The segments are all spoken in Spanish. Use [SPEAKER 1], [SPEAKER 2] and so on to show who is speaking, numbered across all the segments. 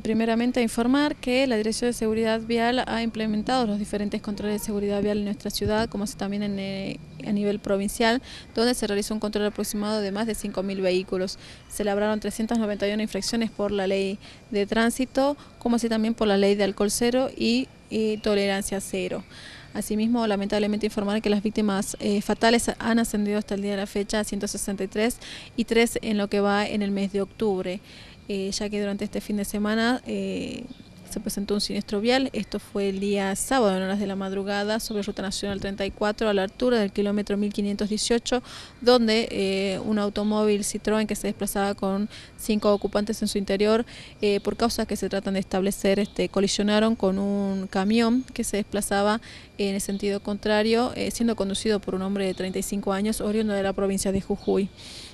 [SPEAKER 1] Primeramente, informar que la Dirección de Seguridad Vial ha implementado los diferentes controles de seguridad vial en nuestra ciudad, como también eh, a nivel provincial, donde se realizó un control aproximado de más de 5.000 vehículos. Se labraron 391 infracciones por la ley de tránsito, como así también por la ley de alcohol cero y, tolerancia cero. Asimismo, lamentablemente informar que las víctimas eh, fatales han ascendido hasta el día de la fecha a 163 y 3 en lo que va en el mes de octubre. Eh, ya que durante este fin de semana eh, se presentó un siniestro vial. Esto fue el día sábado en horas de la madrugada sobre Ruta Nacional 34 a la altura del kilómetro 1518, donde eh, un automóvil Citroën que se desplazaba con cinco ocupantes en su interior, por causas que se tratan de establecer, este, colisionaron con un camión que se desplazaba en el sentido contrario, siendo conducido por un hombre de 35 años, oriundo de la provincia de Jujuy.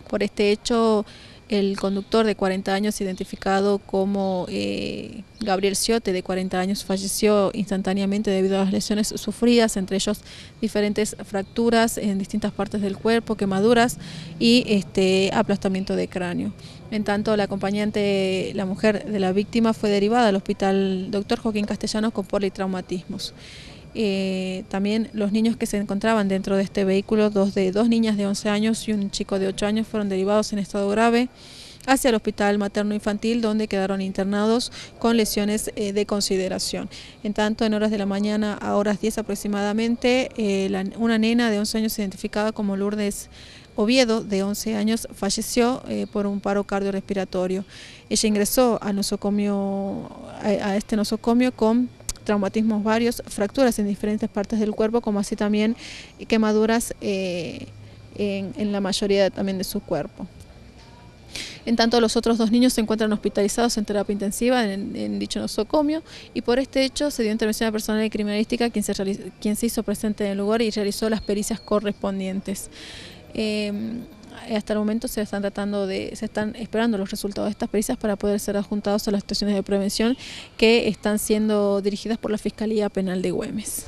[SPEAKER 1] Por este hecho, el conductor de 40 años, identificado como eh, Gabriel Ciote, de 40 años, falleció instantáneamente debido a las lesiones sufridas, entre ellos diferentes fracturas en distintas partes del cuerpo, quemaduras y este, aplastamiento de cráneo. En tanto, la acompañante, la mujer de la víctima, fue derivada al hospital Dr. Joaquín Castellanos con politraumatismos. Eh, también los niños que se encontraban dentro de este vehículo, dos, de, dos niñas de 11 años y un chico de 8 años, fueron derivados en estado grave hacia el hospital materno infantil donde quedaron internados con lesiones eh, de consideración. En tanto, en horas de la mañana a horas 10 aproximadamente, eh, una nena de 11 años identificada como Lourdes Oviedo, de 11 años, falleció por un paro cardiorrespiratorio. Ella ingresó a nosocomio, a este nosocomio con traumatismos varios, fracturas en diferentes partes del cuerpo, como así también quemaduras eh, en, la mayoría también de su cuerpo. En tanto, los otros dos niños se encuentran hospitalizados en terapia intensiva en, dicho nosocomio y por este hecho se dio intervención a personal de criminalística quien se, quien se hizo presente en el lugar y realizó las pericias correspondientes. Em, hasta el momento se están tratando de, se están esperando los resultados de estas pericias para poder ser adjuntados a las situaciones de prevención que están siendo dirigidas por la Fiscalía Penal de Güemes.